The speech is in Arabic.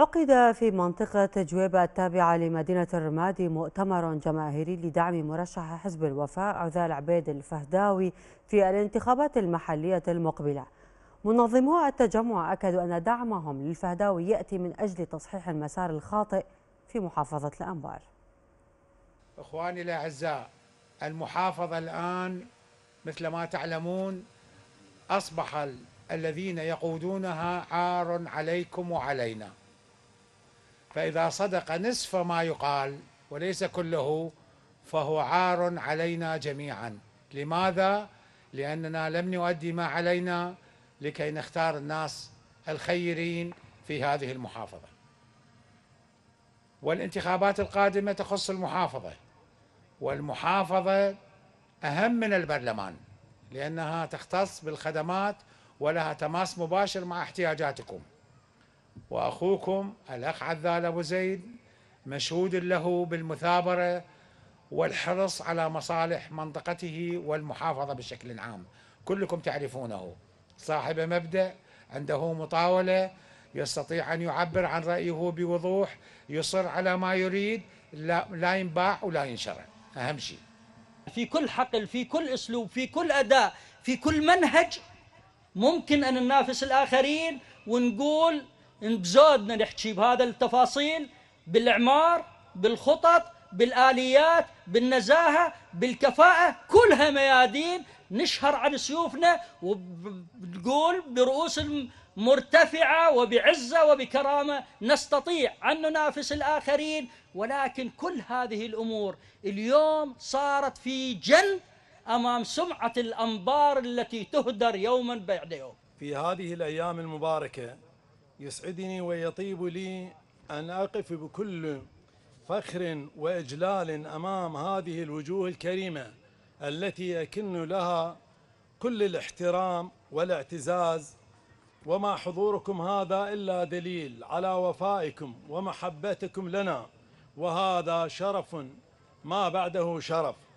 عقد في منطقة جويبة التابعة لمدينة الرمادي مؤتمر جماهيري لدعم مرشح حزب الوفاء عذال عبيد الفهداوي في الانتخابات المحلية المقبلة منظمو التجمع أكدوا أن دعمهم للفهداوي يأتي من أجل تصحيح المسار الخاطئ في محافظة الأنبار إخواني الأعزاء المحافظة الآن مثل ما تعلمون أصبح الذين يقودونها عار عليكم وعلينا فإذا صدق نصف ما يقال وليس كله فهو عار علينا جميعا لماذا؟ لأننا لم نؤدي ما علينا لكي نختار الناس الخيرين في هذه المحافظة والانتخابات القادمة تخص المحافظة والمحافظة أهم من البرلمان لأنها تختص بالخدمات ولها تماس مباشر مع احتياجاتكم وأخوكم الأخ عذال أبو زيد مشهود له بالمثابرة والحرص على مصالح منطقته والمحافظة بشكل عام كلكم تعرفونه صاحب مبدأ عنده مطاولة يستطيع أن يعبر عن رأيه بوضوح يصر على ما يريد لا, لا ينباع ولا ينشر أهم شيء في كل حقل في كل أسلوب في كل أداء في كل منهج ممكن أن ننافس الآخرين ونقول بزودنا نحكي بهذا التفاصيل بالإعمار بالخطط بالآليات بالنزاهة بالكفاءة كلها ميادين نشهر عن سيوفنا وبتقول برؤوس مرتفعة وبعزة وبكرامة نستطيع أن ننافس الآخرين ولكن كل هذه الأمور اليوم صارت في جن أمام سمعة الأنبار التي تهدر يوما بعد يوم في هذه الأيام المباركة يسعدني ويطيب لي أن أقف بكل فخر وإجلال أمام هذه الوجوه الكريمة التي أكن لها كل الاحترام والاعتزاز وما حضوركم هذا إلا دليل على وفائكم ومحبتكم لنا وهذا شرف ما بعده شرف